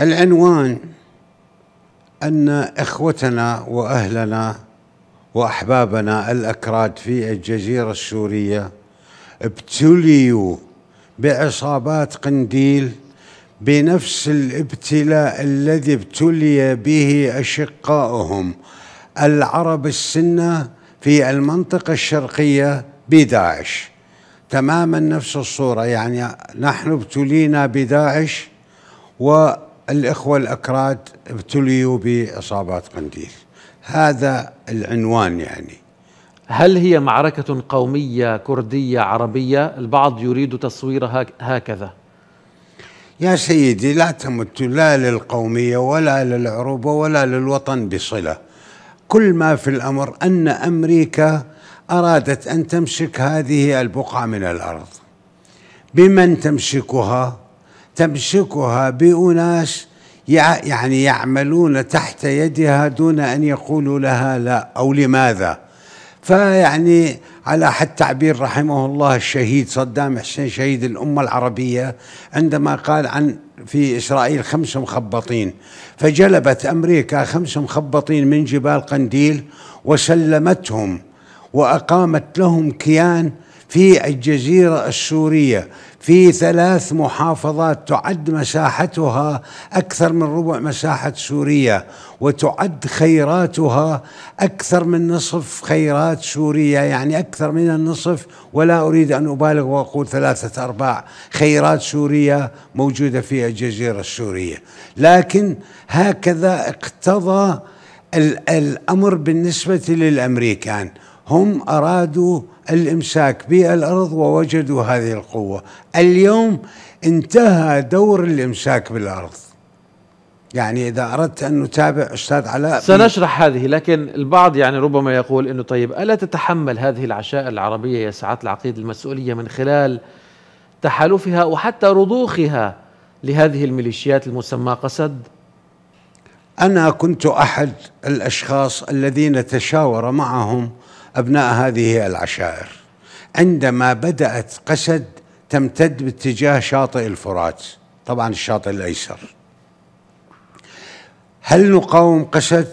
العنوان أن إخوتنا وأهلنا وأحبابنا الأكراد في الجزيرة السورية ابتليوا بعصابات قنديل بنفس الابتلاء الذي ابتلي به أشقائهم العرب السنة في المنطقة الشرقية بداعش تماما نفس الصورة يعني نحن ابتلينا بداعش و الإخوة الأكراد ابتليوا بإصابات قنديل هذا العنوان يعني هل هي معركة قومية كردية عربية البعض يريد تصويرها هكذا يا سيدي لا تمت لا للقومية ولا للعروبة ولا للوطن بصلة كل ما في الأمر أن أمريكا أرادت أن تمسك هذه البقعة من الأرض بمن تمسكها تمسكها بأناس يعني يعملون تحت يدها دون أن يقولوا لها لا أو لماذا فيعني على حد تعبير رحمه الله الشهيد صدام حسين شهيد الأمة العربية عندما قال عن في إسرائيل خمس مخبطين فجلبت أمريكا خمس مخبطين من جبال قنديل وسلمتهم وأقامت لهم كيان في الجزيرة السورية في ثلاث محافظات تعد مساحتها أكثر من ربع مساحة سوريا وتعد خيراتها أكثر من نصف خيرات سوريا يعني أكثر من النصف ولا أريد أن أبالغ وأقول ثلاثة أرباع خيرات سوريا موجودة في الجزيرة السورية لكن هكذا اقتضى الأمر بالنسبة للأمريكان هم أرادوا الإمساك بالأرض ووجدوا هذه القوة اليوم انتهى دور الإمساك بالأرض يعني إذا أردت أن نتابع أستاذ علاء سنشرح هذه لكن البعض يعني ربما يقول أنه طيب ألا تتحمل هذه العشائر العربية يا سعادة العقيد المسؤولية من خلال تحالفها وحتى رضوخها لهذه الميليشيات المسمى قسد؟ أنا كنت أحد الأشخاص الذين تشاور معهم أبناء هذه العشائر عندما بدأت قسد تمتد باتجاه شاطئ الفرات طبعا الشاطئ الأيسر هل نقاوم قسد؟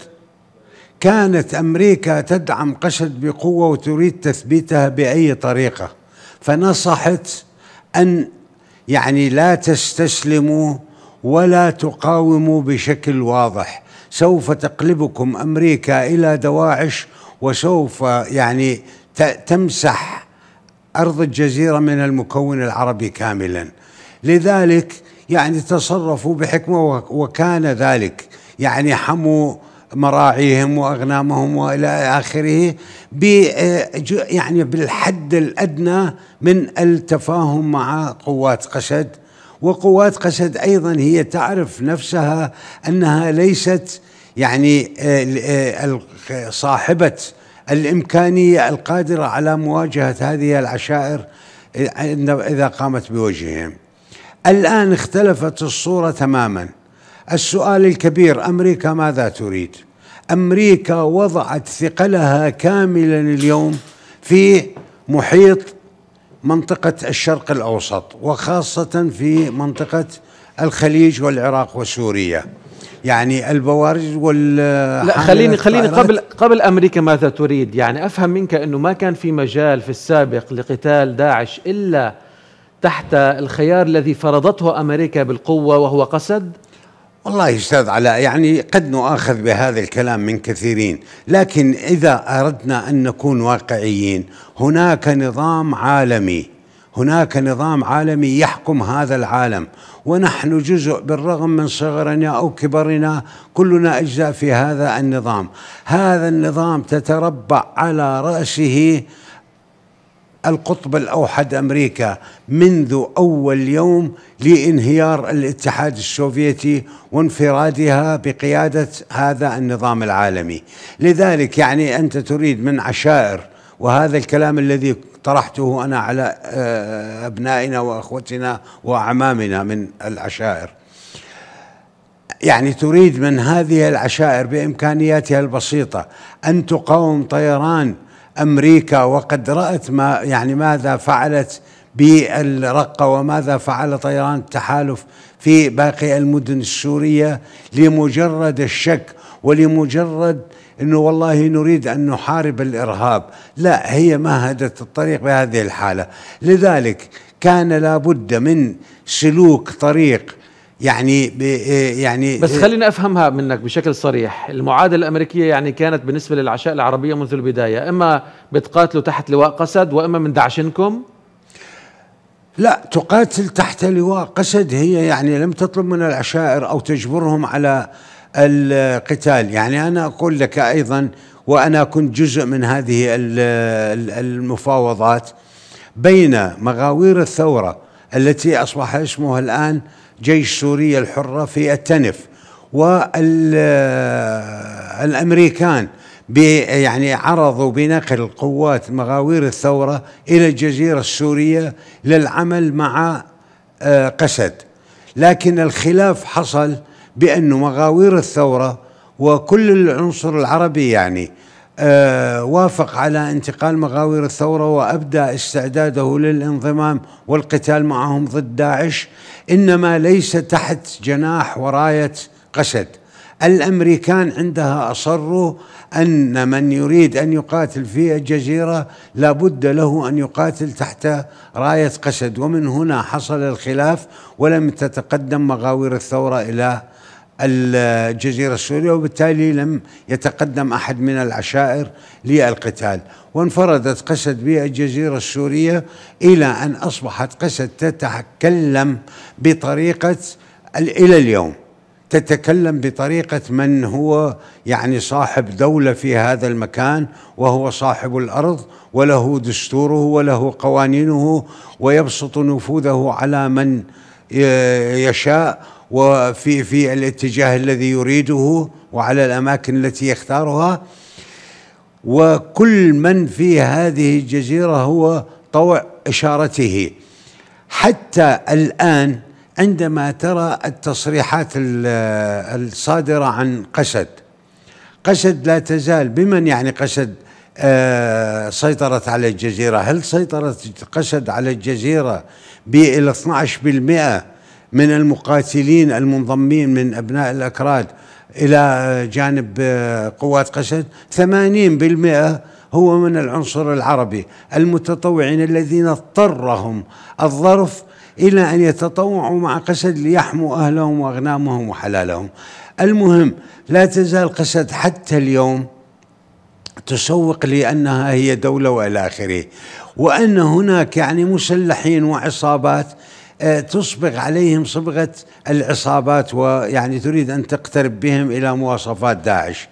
كانت أمريكا تدعم قسد بقوة وتريد تثبيتها بأي طريقة فنصحت أن يعني لا تستسلموا ولا تقاوموا بشكل واضح سوف تقلبكم أمريكا إلى دواعش وسوف يعني تمسح أرض الجزيرة من المكون العربي كاملا لذلك يعني تصرفوا بحكمة وكان ذلك يعني حموا مراعيهم واغنامهم والى اخره يعني بالحد الادنى من التفاهم مع قوات قسد وقوات قسد ايضا هي تعرف نفسها انها ليست يعني آه، آه، صاحبة الإمكانية القادرة على مواجهة هذه العشائر آه، إذا قامت بوجههم الآن اختلفت الصورة تماما السؤال الكبير أمريكا ماذا تريد أمريكا وضعت ثقلها كاملا اليوم في محيط منطقة الشرق الأوسط وخاصة في منطقة الخليج والعراق وسوريا يعني البوارج وال لا خليني خليني قبل قبل امريكا ماذا تريد يعني افهم منك انه ما كان في مجال في السابق لقتال داعش الا تحت الخيار الذي فرضته امريكا بالقوه وهو قسد والله استاذ علاء يعني قد نؤاخذ بهذا الكلام من كثيرين، لكن اذا اردنا ان نكون واقعيين، هناك نظام عالمي هناك نظام عالمي يحكم هذا العالم ونحن جزء بالرغم من صغرنا او كبرنا كلنا اجزاء في هذا النظام هذا النظام تتربع على راسه القطب الاوحد امريكا منذ اول يوم لانهيار الاتحاد السوفيتي وانفرادها بقياده هذا النظام العالمي لذلك يعني انت تريد من عشائر وهذا الكلام الذي طرحته أنا على آه، أبنائنا وأخوتنا وأعمامنا من العشائر يعني تريد من هذه العشائر بإمكانياتها البسيطة أن تقاوم طيران أمريكا وقد رأت ما يعني ماذا فعلت بالرقة وماذا فعل طيران التحالف في باقي المدن السورية لمجرد الشك ولمجرد انه والله نريد ان نحارب الارهاب لا هي مهدت الطريق بهذه الحاله لذلك كان لابد من سلوك طريق يعني إيه، يعني بس خلينا افهمها منك بشكل صريح المعادله الامريكيه يعني كانت بالنسبه للعشاء العربيه منذ البدايه اما بتقاتلوا تحت لواء قسد واما من دعشنكم لا تقاتل تحت لواء قسد هي يعني لم تطلب من العشائر او تجبرهم على القتال يعني أنا أقول لك أيضا وأنا كنت جزء من هذه المفاوضات بين مغاوير الثورة التي أصبح اسمها الآن جيش سوريا الحرة في التنف والامريكان يعني عرضوا بنقل قوات مغاوير الثوره الى الجزيره السوريه للعمل مع آه، قسد لكن الخلاف حصل بأن مغاوير الثورة وكل العنصر العربي يعني آه وافق على انتقال مغاوير الثورة وأبدى استعداده للانضمام والقتال معهم ضد داعش إنما ليس تحت جناح وراية قسد الامريكان عندها اصروا ان من يريد ان يقاتل في الجزيره لابد له ان يقاتل تحت رايه قسد ومن هنا حصل الخلاف ولم تتقدم مغاوير الثوره الى الجزيرة السورية وبالتالي لم يتقدم أحد من العشائر للقتال وانفردت قسد بالجزيرة السورية إلى أن أصبحت قسد تتكلم بطريقة إلى اليوم تتكلم بطريقة من هو يعني صاحب دولة في هذا المكان وهو صاحب الأرض وله دستوره وله قوانينه ويبسط نفوذه على من يشاء وفي في الاتجاه الذي يريده وعلى الأماكن التي يختارها وكل من في هذه الجزيرة هو طوع إشارته حتى الآن عندما ترى التصريحات الصادرة عن قسد قسد لا تزال بمن يعني قسد آه، سيطرت على الجزيرة هل سيطرت قسد على الجزيرة بال 12% من المقاتلين المنضمين من أبناء الأكراد إلى جانب آه، قوات قسد 80% هو من العنصر العربي المتطوعين الذين اضطرهم الظرف إلى أن يتطوعوا مع قسد ليحموا أهلهم وأغنامهم وحلالهم المهم لا تزال قسد حتى اليوم تسوق لأنها هي دولة وإلى آخره وأن هناك يعني مسلحين وعصابات آه، تصبغ عليهم صبغة العصابات ويعني تريد أن تقترب بهم إلى مواصفات داعش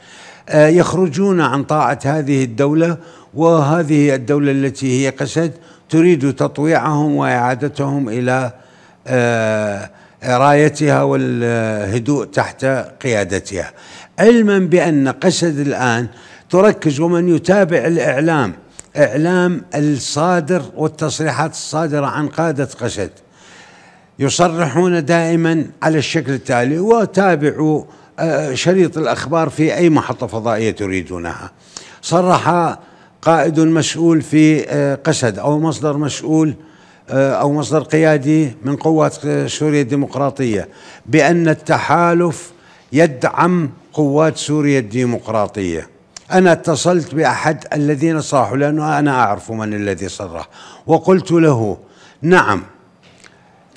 آه، يخرجون عن طاعة هذه الدولة وهذه الدولة التي هي قسد تريد تطويعهم وإعادتهم إلى آه، رايتها والهدوء تحت قيادتها علما بأن قسد الآن تركز ومن يتابع الإعلام إعلام الصادر والتصريحات الصادرة عن قادة قسد يصرحون دائما على الشكل التالي وتابعوا آه، شريط الأخبار في أي محطة فضائية تريدونها صرح قائد مسؤول في آه، قسد أو مصدر مسؤول آه، أو مصدر قيادي من قوات سوريا الديمقراطية بأن التحالف يدعم قوات سوريا الديمقراطية أنا اتصلت بأحد الذين صرحوا لأنه أنا أعرف من الذي صرح وقلت له نعم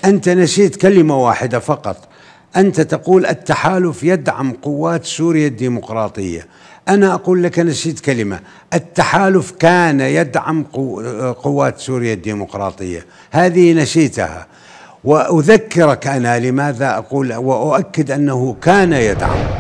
أنت نسيت كلمة واحدة فقط أنت تقول التحالف يدعم قوات سوريا الديمقراطية أنا أقول لك نسيت كلمة التحالف كان يدعم قوات سوريا الديمقراطية هذه نسيتها وأذكرك أنا لماذا أقول وأؤكد أنه كان يدعم